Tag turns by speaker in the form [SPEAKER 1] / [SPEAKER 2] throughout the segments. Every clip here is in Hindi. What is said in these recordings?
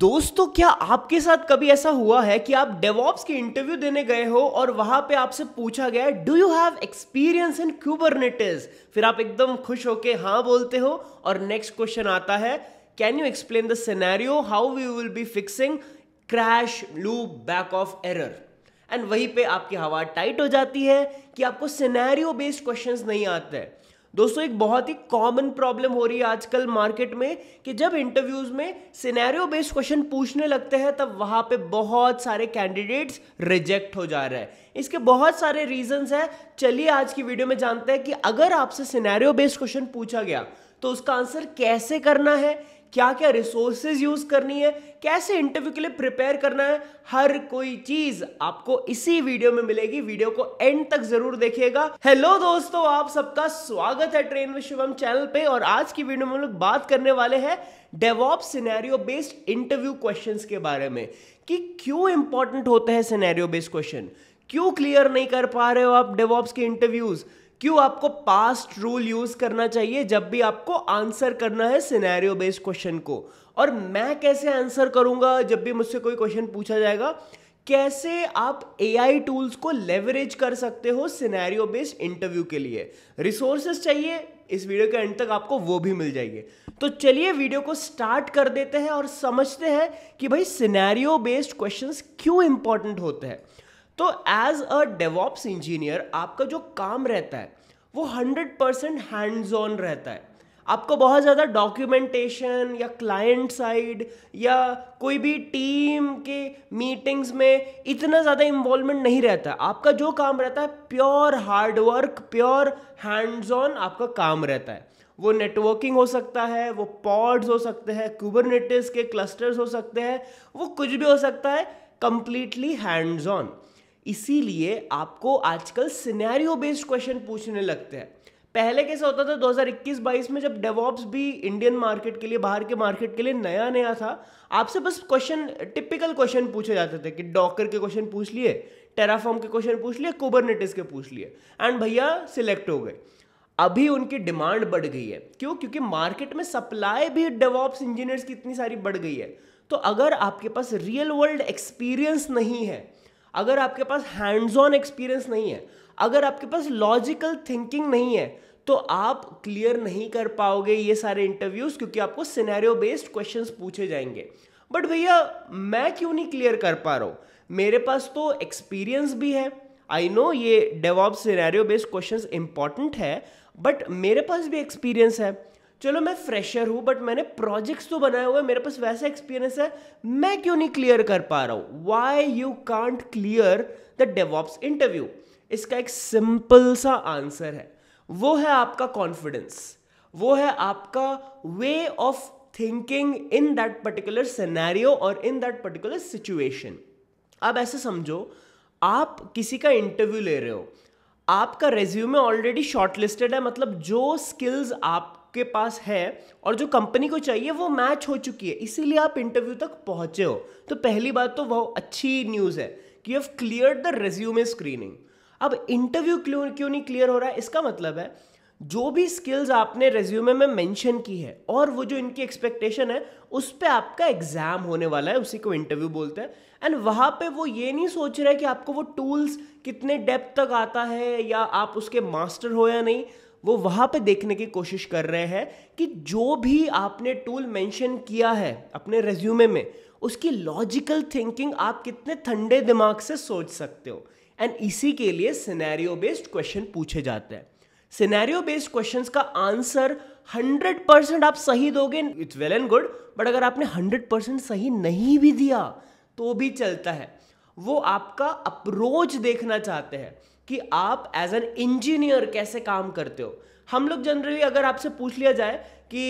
[SPEAKER 1] दोस्तों क्या आपके साथ कभी ऐसा हुआ है कि आप डेवॉप्स की इंटरव्यू देने गए हो और वहां पे आपसे पूछा गया do you have experience in Kubernetes फिर आप एकदम खुश होके हाँ बोलते हो और नेक्स्ट क्वेश्चन आता है can you explain the scenario how we will be fixing crash loop back off error and वहीं पे आपकी हवा टाइट हो जाती है कि आपको सिनेरियो बेस्ड क्वेश्चंस नहीं आते हैं दोस्तों एक बहुत ही कॉमन प्रॉब्लम हो रही है आजकल मार्केट में कि जब इंटरव्यूज में सिनेरियो बेस्ड क्वेश्चन पूछने लगते हैं तब वहां पे बहुत सारे कैंडिडेट्स रिजेक्ट हो जा रहे हैं इसके बहुत सारे रीजंस हैं चलिए आज की वीडियो में जानते हैं कि अगर आपसे सिनेरियो बेस्ड क्वेश्चन पूछा गया तो उसका आंसर कैसे करना है क्या क्या रिसोर्सेज यूज करनी है कैसे इंटरव्यू के लिए प्रिपेयर करना है हर कोई चीज आपको इसी वीडियो में मिलेगी वीडियो को एंड तक जरूर देखिएगा हेलो दोस्तों आप सबका स्वागत है ट्रेन में शिवम चैनल पे और आज की वीडियो में हम लोग बात करने वाले हैं DevOp scenario based interview question के बारे में कि क्यों इंपॉर्टेंट होते हैं सिनेरियो बेस्ड क्वेश्चन क्यों क्लियर नहीं कर पा रहे हो आप डेवॉप्स के इंटरव्यूज़ क्यों आपको पास्ट रूल यूज करना चाहिए जब भी आपको आंसर करना है सिनेरियो बेस्ड क्वेश्चन को और मैं कैसे आंसर करूंगा जब भी मुझसे कोई क्वेश्चन पूछा जाएगा कैसे आप एआई टूल्स को लेवरेज कर सकते हो सिनेरियो बेस्ड इंटरव्यू के लिए रिसोर्सेस चाहिए इस वीडियो के एंड तक आपको वो भी मिल जाएंगे तो चलिए वीडियो को स्टार्ट कर देते हैं और समझते हैं कि भाई सिनेरियो बेस्ड क्वेश्चंस क्यों इंपॉर्टेंट होते हैं तो एज अ डेवॉप्स इंजीनियर आपका जो काम रहता है वो हंड्रेड परसेंट हैंड्स ऑन रहता है आपको बहुत ज़्यादा डॉक्यूमेंटेशन या क्लाइंट साइड या कोई भी टीम के मीटिंग्स में इतना ज़्यादा इन्वॉल्वमेंट नहीं रहता आपका जो काम रहता है pure hard work pure hands on आपका काम रहता है वो नेटवर्किंग हो सकता है वो पॉड्स हो सकते हैं कुबरनेटिस के क्लस्टर्स हो सकते हैं वो कुछ भी हो सकता है कंप्लीटली हैंड्स ऑन इसीलिए आपको आजकल सिनेरियो बेस्ड क्वेश्चन पूछने लगते हैं पहले कैसा होता था 2021-22 में जब डेवॉप्स भी इंडियन मार्केट के लिए बाहर के मार्केट के लिए नया नया था आपसे बस क्वेश्चन टिपिकल क्वेश्चन पूछे जाते थे कि डॉकर के क्वेश्चन पूछ लिए टेराफॉर्म के क्वेश्चन पूछ लिए कोबरनेटिस के पूछ लिए एंड भैया सिलेक्ट हो गए अभी उनकी डिमांड बढ़ गई है क्यों क्योंकि मार्केट में सप्लाई भी डेवॉप्स इंजीनियर्स की इतनी सारी बढ़ गई है तो अगर आपके पास रियल वर्ल्ड एक्सपीरियंस नहीं है अगर आपके पास हैंड्स ऑन एक्सपीरियंस नहीं है अगर आपके पास लॉजिकल थिंकिंग नहीं है तो आप क्लियर नहीं कर पाओगे ये सारे इंटरव्यूज क्योंकि आपको सिनेरियो बेस्ड क्वेश्चंस पूछे जाएंगे बट भैया मैं क्यों नहीं क्लियर कर पा रहा हूँ मेरे पास तो एक्सपीरियंस भी है आई नो ये DevOp scenario based questions important है बट मेरे पास भी एक्सपीरियंस है चलो मैं फ्रेशर हूं बट मैंने प्रोजेक्ट्स तो बनाए हुए मेरे पास वैसा एक्सपीरियंस है मैं क्यों नहीं क्लियर कर पा रहा हूँ why you can't clear the DevOps interview इसका एक सिंपल सा आंसर है वो है आपका कॉन्फिडेंस वो है आपका way of thinking in that particular scenario और इन दैट पर्टिकुलर सिचुएशन आप ऐसे समझो आप किसी का इंटरव्यू ले रहे हो आपका रेज्यूमे ऑलरेडी शॉर्टलिस्टेड है मतलब जो स्किल्स आप आपके पास है और जो कंपनी को चाहिए वो मैच हो चुकी है इसीलिए आप इंटरव्यू तक पहुंचे हो तो पहली बात तो वह अच्छी न्यूज़ है कि you have clear the resume screening अब इंटरव्यू क्यों क्यों नहीं क्लियर हो रहा है इसका मतलब है जो भी स्किल्स आपने रेज्यूमे में मेंशन की है और वो जो इनकी एक्सपेक्टेशन है उस पर आपका एग्जाम होने वाला है उसी को इंटरव्यू बोलते हैं एंड वहाँ पे वो ये नहीं सोच रहा है कि आपको वो टूल्स कितने डेप्थ तक आता है या आप उसके मास्टर हो या नहीं वो वहां पे देखने की कोशिश कर रहे हैं कि जो भी आपने टूल मेंशन किया है अपने रेज्यूमे में उसकी लॉजिकल थिंकिंग आप कितने ठंडे दिमाग से सोच सकते हो एंड इसी के लिए सिनेरियो बेस्ड क्वेश्चन पूछे जाते हैं सिनेरियो बेस्ड क्वेश्चंस का आंसर 100 परसेंट आप सही दोगे it's well and good but अगर आपने 100 परसेंट सही नहीं भी दिया तो भी चलता है वो आपका अप्रोच देखना चाहते हैं कि आप एज एन इंजीनियर कैसे काम करते हो हम लोग जनरली अगर आपसे पूछ लिया जाए कि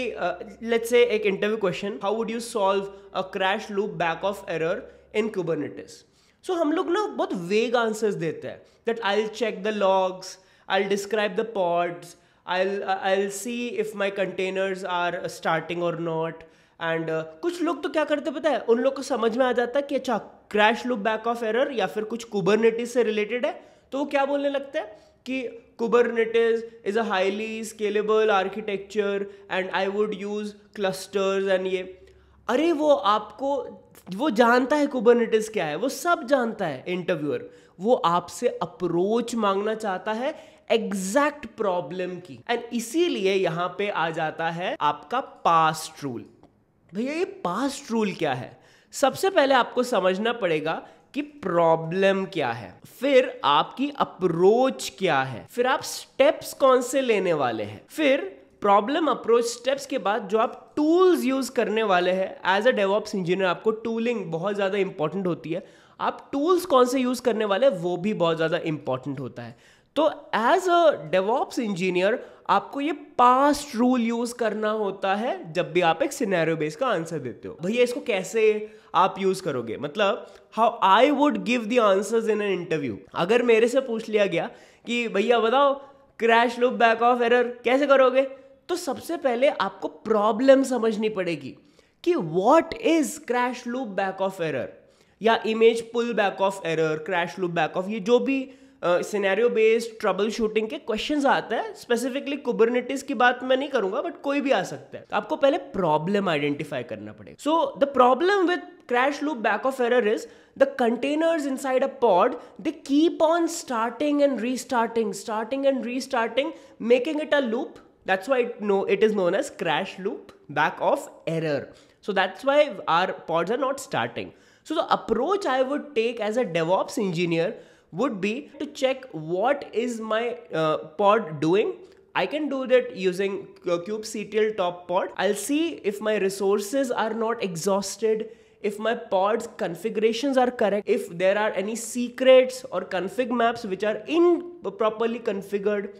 [SPEAKER 1] लेट्स से एक interview question how would you solve a crash loop back off error in Kubernetes so हम लोग ना बहुत वेग आंसर्स देते हैं that I check the logs I describe the pods I I see if my containers are starting और नॉट एंड uh, कुछ लोग तो क्या करते पता है उन लोग को समझ में आ जाता है कि अच्छा crash loop back off error या फिर कुछ कुबरनेटिस से रिलेटेड है तो वो क्या बोलने लगता है कि Kubernetes is a highly scalable architecture and I would use clusters and ये अरे वो आपको वो जानता है कुबरनेटिस क्या है वो सब जानता है इंटरव्यूअर वो आपसे अप्रोच मांगना चाहता है एग्जैक्ट प्रॉब्लम की एंड इसीलिए यहां पे आ जाता है आपका पास्ट रूल भैया ये पास्ट रूल क्या है सबसे पहले आपको समझना पड़ेगा कि प्रॉब्लम क्या है फिर आपकी अप्रोच क्या है फिर आप स्टेप्स कौन से लेने वाले हैं फिर प्रॉब्लम अप्रोच स्टेप्स के बाद जो आप टूल्स यूज करने वाले हैं एज अ डेवॉप्स इंजीनियर आपको टूलिंग बहुत ज़्यादा इंपॉर्टेंट होती है आप टूल्स कौन से यूज करने वाले हैं वो भी बहुत ज़्यादा इंपॉर्टेंट होता है तो एज अ डेवॉप्स इंजीनियर आपको ये पास्ट रूल यूज करना होता है जब भी आप एक सिनेरियो बेस का आंसर देते हो भैया इसको कैसे आप यूज करोगे मतलब how I would give the answers in an interview अगर मेरे से पूछ लिया गया कि भैया बताओ crash loop back off error कैसे करोगे तो सबसे पहले आपको प्रॉब्लम समझनी पड़ेगी कि what is crash loop back off error या image pull back off error crash loop back off ये जो भी सिनेरियो बेस्ड ट्रबल शूटिंग के क्वेश्चन आते हैं स्पेसिफिकली कुबरनेटिस की बात मैं नहीं करूंगा बट कोई भी आ सकता है आपको पहले प्रॉब्लम आइडेंटिफाई करना पड़ेगा so the problem with crash loop back off error is the container inside a pod the keep on starting and restarting starting and restarting making it a loop that's why it know it is known as crash loop back off error so that's why are pod are not starting so the approach I would take as a DevOps engineer would be to check what is my uh, pod doing I can do that using kubectl top pod. I'll see if my resources are not exhausted, if my pods configurations are correct, if there are any secrets or config maps which are improperly uh, configured.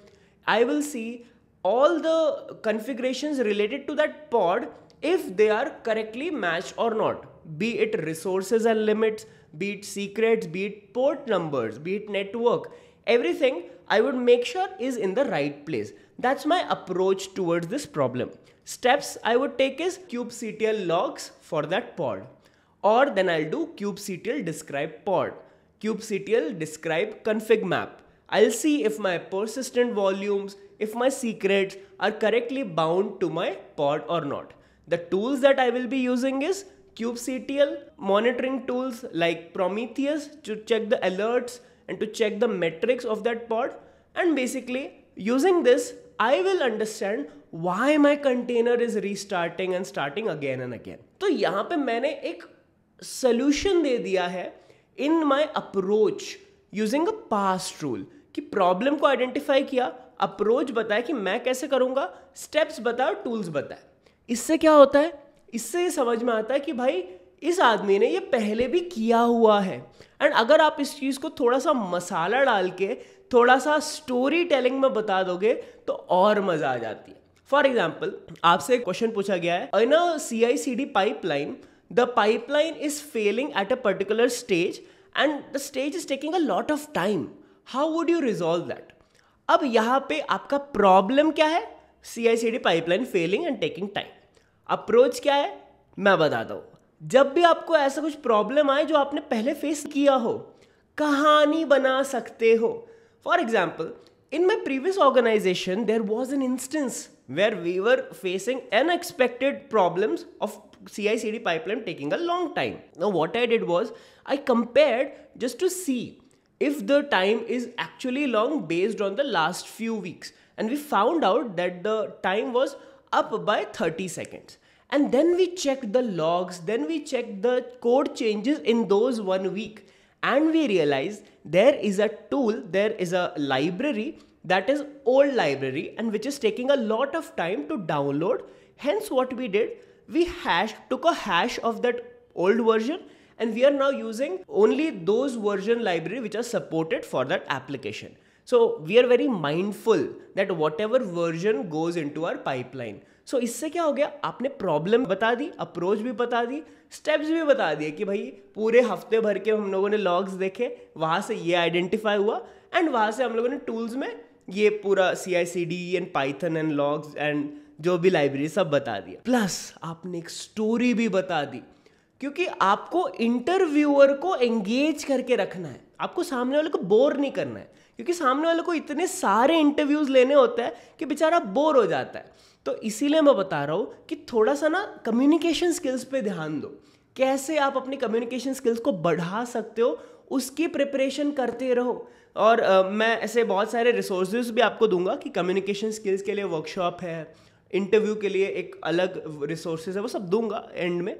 [SPEAKER 1] I will see all the configurations related to that pod if they are correctly matched or not, be it resources and limits, be it secrets, be it port numbers, be it network, everything I would make sure is in the right place. That's my approach towards this problem. Steps I would take is kubectl logs for that pod or then I'll do kubectl describe pod, kubectl describe config map. I'll see if my persistent volumes, if my secrets are correctly bound to my pod or not. The tools that I will be using is kubectl monitoring tools like prometheus to check the alerts and to check the metrics of that pod and basically using this I will understand why my container is restarting and starting again and again. तो yahan pe maine ek solution de diya hai in my approach using a pass rule ki problem ko identify kiya approach बताया कि मैं कैसे करूँगा steps बताया tools बताया इससे क्या होता है इससे समझ में आता है कि भाई इस आदमी ने ये पहले भी किया हुआ है एंड अगर आप इस चीज़ को थोड़ा सा मसाला डाल के थोड़ा सा स्टोरी टेलिंग में बता दोगे तो और मज़ा आ जाती है फॉर एग्जाम्पल आपसे क्वेश्चन पूछा गया है in a C I C D pipeline the pipeline is failing at a particular stage and the stage is taking a lot of time how would you resolve that अब यहाँ पे आपका प्रॉब्लम क्या है C I C D pipeline failing and taking time approach क्या है मैं बताता हूँ जब भी आपको ऐसा कुछ प्रॉब्लम आए जो आपने पहले फेस किया हो कहानी बना सकते हो for example in my previous organisation there was an instance where we were facing unexpected problem of C I C D pipeline taking a long time what I did was I compare just to see if the time is actually long based on the last few weeks and we found out that the time was up by thirty seconds and then we checked the logs then we checked the code changes in those one week and we realized there is a tool there is a library that is old library and which is taking a lot of time to download hence what we did we hashed took a hash of that old version and we are now using only those version library which are supported for that application so we are very mindful that whatever version goes into our pipeline so so, इससे क्या हो गया आपने प्रॉब्लम बता दी अप्रोच भी बता दी स्टेप्स भी बता दिए कि भाई पूरे हफ्ते भर के हम लोगों ने लॉग्स देखे वहाँ से ये आइडेंटिफाई हुआ एंड वहाँ से हम लोगों ने टूल्स में ये पूरा C I C D and Python and logs and जो भी लाइब्रेरी सब बता दिया प्लस आपने एक स्टोरी भी बता दी क्योंकि आपको इंटरव्यूअर को एंगेज करके रखना है आपको सामने वाले को बोर नहीं करना है क्योंकि सामने वाले को इतने सारे इंटरव्यूज लेने होते हैं कि बेचारा बोर हो जाता है तो इसीलिए मैं बता रहा हूँ कि थोड़ा सा ना कम्युनिकेशन स्किल्स पे ध्यान दो कैसे आप अपनी कम्युनिकेशन स्किल्स को बढ़ा सकते हो उसकी प्रिपरेशन करते रहो और uh, मैं ऐसे बहुत सारे रिसोर्सेज भी आपको दूंगा कि कम्युनिकेशन स्किल्स के लिए वर्कशॉप है इंटरव्यू के लिए एक अलग रिसोर्सेज है वो सब दूंगा एंड में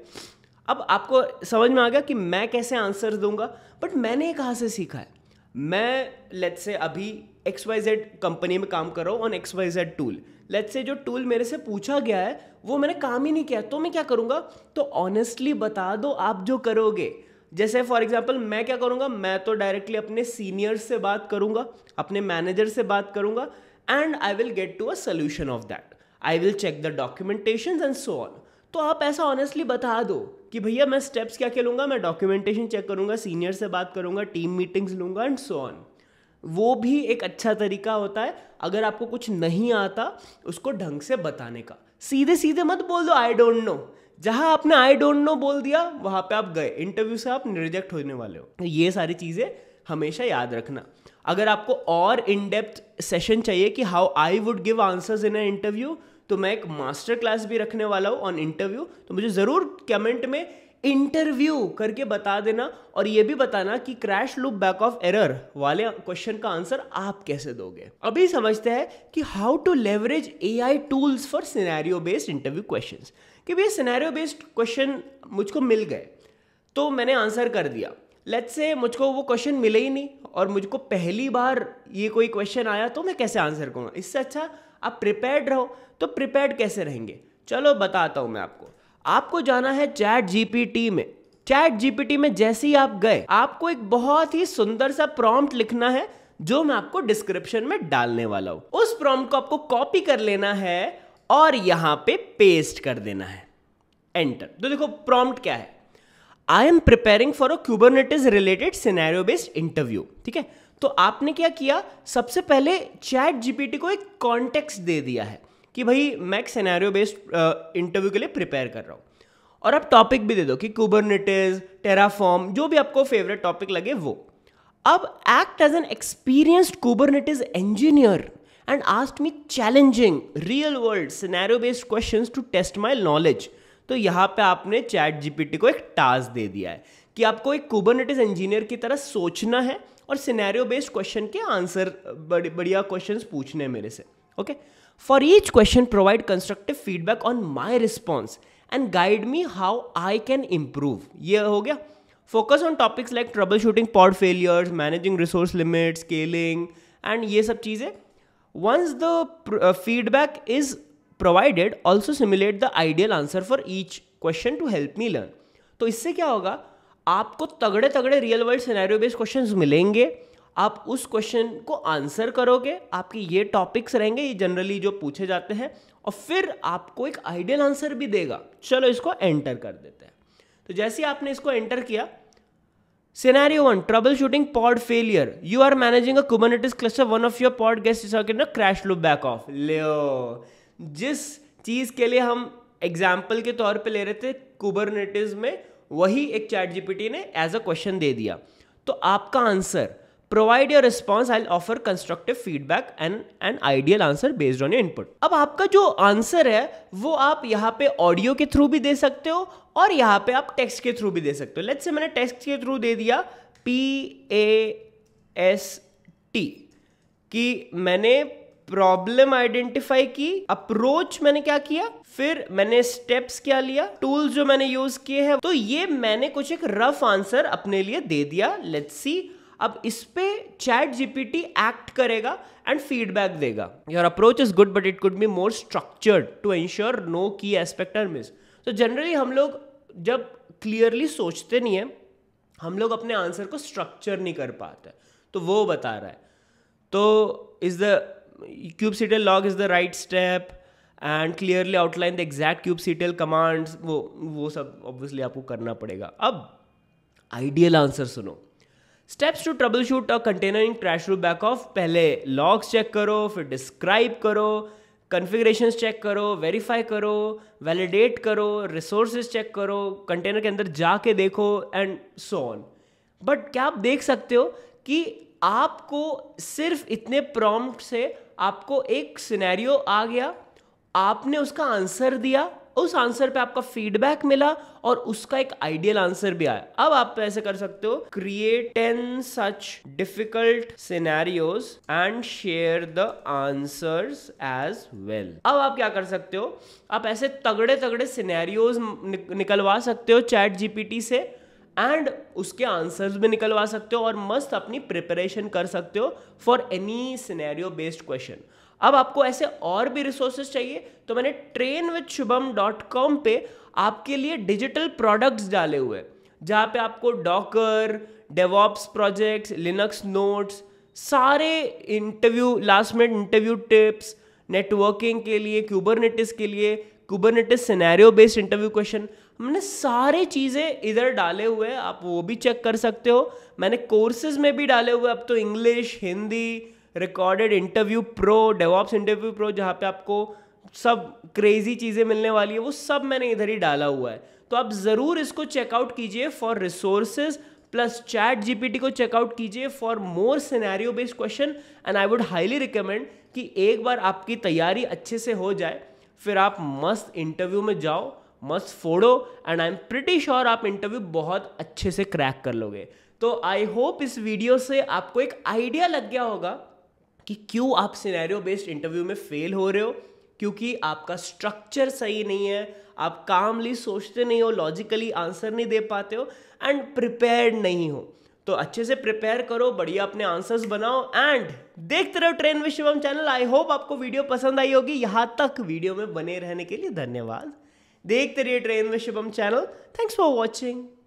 [SPEAKER 1] अब आपको समझ में आ गया कि मैं कैसे आंसर्स दूंगा बट मैंने कहाँ से सीखा है मैं लेट से अभी एक्स वाई जेड कंपनी में काम कर रहा हूँ on X Y Z tool let say जो टूल मेरे से पूछा गया है वो मैंने काम ही नहीं किया तो मैं क्या करूँगा तो ऑनेस्टली बता दो आप जो करोगे जैसे फॉर एग्जाम्पल मैं क्या करूँगा मैं तो डायरेक्टली अपने सीनियर से बात करूँगा अपने मैनेजर से बात करूँगा and I will get to a solution of that I will check the documentation and so on तो आप ऐसा ऑनेस्टली बता दो कि भैया मैं स्टेप्स क्या क्या लूँगा मैं डॉक्यूमेंटेशन चेक करूँगा सीनियर से बात करूँगा टीम मीटिंग्स लूँगा एंड सो ऑन वो भी एक अच्छा तरीका होता है अगर आपको कुछ नहीं आता उसको ढंग से बताने का सीधे सीधे मत बोल दो आई डोंट नो जहाँ आपने आई डोंट नो बोल दिया वहां पे आप गए इंटरव्यू से आप रिजेक्ट होने वाले हो तो ये सारी चीज़ें हमेशा याद रखना अगर आपको और इनडेप्थ सेशन चाहिए कि how I would give answers in a interview तो मैं एक मास्टर क्लास भी रखने वाला हूँ ऑन इंटरव्यू तो मुझे ज़रूर कमेंट में इंटरव्यू करके बता देना और ये भी बताना कि crash loop back off error वाले क्वेश्चन का आंसर आप कैसे दोगे अभी समझते हैं कि how to leverage A I tools for scenario based interview question कि भैया सिनेरियो बेस्ड क्वेश्चन मुझको मिल गए तो मैंने आंसर कर दिया लेट्स से मुझको वो क्वेश्चन मिले ही नहीं और मुझको पहली बार ये कोई क्वेश्चन आया तो मैं कैसे आंसर करूँगा इससे अच्छा आप प्रिपेयर्ड रहो तो प्रिपेयर्ड कैसे रहेंगे चलो बताता हूं मैं आपको आपको जाना है चैट जीपीटी में चैट जीपीटी में जैसे ही आप गए आपको एक बहुत ही सुंदर सा प्रॉम्प्ट लिखना है जो मैं आपको डिस्क्रिप्शन में डालने वाला हूं उस प्रॉम्प्ट को आपको कॉपी कर लेना है और यहां पे पेस्ट कर देना है एंटर तो देखो प्रॉम्प्ट क्या है I am preparing for a Kubernetes related scenario based interview ठीक है तो आपने क्या किया सबसे पहले चैट जीपीटी को एक कॉन्टेक्स्ट दे दिया है कि भाई मैं सिनेरियो बेस्ड इंटरव्यू के लिए प्रिपेयर कर रहा हूं और आप टॉपिक भी दे दो कि कुबरनेटिज टेराफॉर्म जो भी आपको फेवरेट टॉपिक लगे वो अब act as an experienced Kubernetes engineer and asked me challenging real world scenario based questions to test my knowledge तो यहां पे आपने चैट जीपीटी को एक टास्क दे दिया है कि आपको एक कुबरनेटिज इंजीनियर की तरह सोचना है और सिनेरियो बेस्ड क्वेश्चन के आंसर बढ़िया क्वेश्चन पूछने मेरे से okay for each question provide constructive feedback on my response and guide me how I can improve ये हो गया focus on topics like troubleshooting pod failures managing resource limit scaling and ये सब चीज़ें once the feedback is provided also simulate the ideal answer for each question to help me learn तो इससे क्या होगा आपको तगड़े तगड़े real world scenario based questions मिलेंगे आप उस क्वेश्चन को आंसर करोगे आपके ये टॉपिक्स रहेंगे ये जनरली जो पूछे जाते हैं और फिर आपको एक आइडियल आंसर भी देगा चलो इसको एंटर कर देते हैं तो जैसे ही आपने इसको एंटर किया scenario one troubleshooting pod failure you are managing a Kubernetes cluster one of your pod गेस्ट in a crash loop back जिस चीज के लिए हम एग्जाम्पल के तौर पे ले रहे थे कुबरनेटिज में वही एक चैट जीपीटी ने एज अ क्वेश्चन दे दिया तो आपका answer provide your response I offer constructive feedback and an ideal answer based on input अब आपका जो आंसर है वो आप यहाँ पे ऑडियो के थ्रू भी दे सकते हो और यहाँ पे आप टेक्स्ट के थ्रू भी दे सकते हो लेट्स से मैंने टेक्स्ट के थ्रू दे दिया पी ए एस टी कि मैंने प्रॉब्लम आइडेंटिफाई की अप्रोच मैंने क्या किया फिर मैंने स्टेप्स क्या लिया टूल्स जो मैंने यूज किए हैं तो ये मैंने कुछ एक रफ आंसर अपने लिए दे दिया लेट्स सी अब इस पे चैट जीपीटी एक्ट करेगा एंड फीडबैक देगा your approach is good but it could be more structured to ensure no key aspect are miss तो जनरली हम लोग जब क्लियरली सोचते नहीं है हम लोग अपने आंसर को स्ट्रक्चर नहीं कर पाते तो वो बता रहा है तो is the kubectl log is the right step and clearly outline the exact kubectl commands वो वो सब ऑब्वियसली आपको करना पड़ेगा अब आइडियल आंसर सुनो steps to troubleshoot a container in crash loop back off पहले लॉग्स चेक करो फिर डिस्क्राइब करो कन्फिग्रेशन चेक करो वेरीफाई करो वैलिडेट करो रिसोर्सेज चेक करो कंटेनर के अंदर जाके देखो एंड सो ऑन बट क्या आप देख सकते हो कि आपको सिर्फ इतने प्रॉम्प्ट से आपको एक सिनेरियो आ गया आपने उसका आंसर दिया उस आंसर पे आपका फीडबैक मिला और उसका एक आइडियल आंसर भी आया अब आप ऐसे कर सकते हो create ten such difficult scenarios and share the answers as well अब आप क्या कर सकते हो आप ऐसे तगड़े तगड़े सिनेरियोज निकलवा सकते हो चैट जीपीटी से एंड उसके आंसर्स भी निकलवा सकते हो और मस्त अपनी प्रिपरेशन कर सकते हो for any scenario based question अब आपको ऐसे और भी रिसोर्सेज चाहिए तो मैंने train with Shubham dot com पर आपके लिए डिजिटल प्रोडक्ट्स डाले हुए जहाँ पे आपको Docker DevOps projects Linux notes सारे interview last minute interview tips networking के लिए क्यूबरनेटिस के लिए Kubernetes scenario based interview question मैंने सारे चीज़ें इधर डाले हुए हैं आप वो भी चेक कर सकते हो मैंने कोर्सेज में भी डाले हुए अब तो English Hindi recorded interview pro DevOps interview pro जहाँ पे आपको सब क्रेजी चीज़ें मिलने वाली है वो सब मैंने इधर ही डाला हुआ है तो आप ज़रूर इसको चेकआउट कीजिए for resources plus chat G को चेकआउट कीजिए for more scenario based question and I would highly recommend कि एक बार आपकी तैयारी अच्छे से हो जाए फिर आप मस्त इंटरव्यू में जाओ मस्त फोड़ो and I am pretty sure आप इंटरव्यू बहुत अच्छे से क्रैक कर लोगे तो आई होप इस वीडियो से आपको एक आइडिया लग गया होगा कि क्यों आप सिनेरियो बेस्ड इंटरव्यू में फेल हो रहे हो क्योंकि आपका स्ट्रक्चर सही नहीं है आप कामली सोचते नहीं हो लॉजिकली आंसर नहीं दे पाते हो एंड प्रिपेयर्ड नहीं हो तो अच्छे से प्रिपेयर करो बढ़िया अपने आंसर्स बनाओ एंड देखते रहो ट्रेन विश्वम चैनल आई होप आपको वीडियो पसंद आई होगी यहाँ तक वीडियो में बने रहने के लिए धन्यवाद देखते रहिए ट्रेन में Shubham channel thanks for watching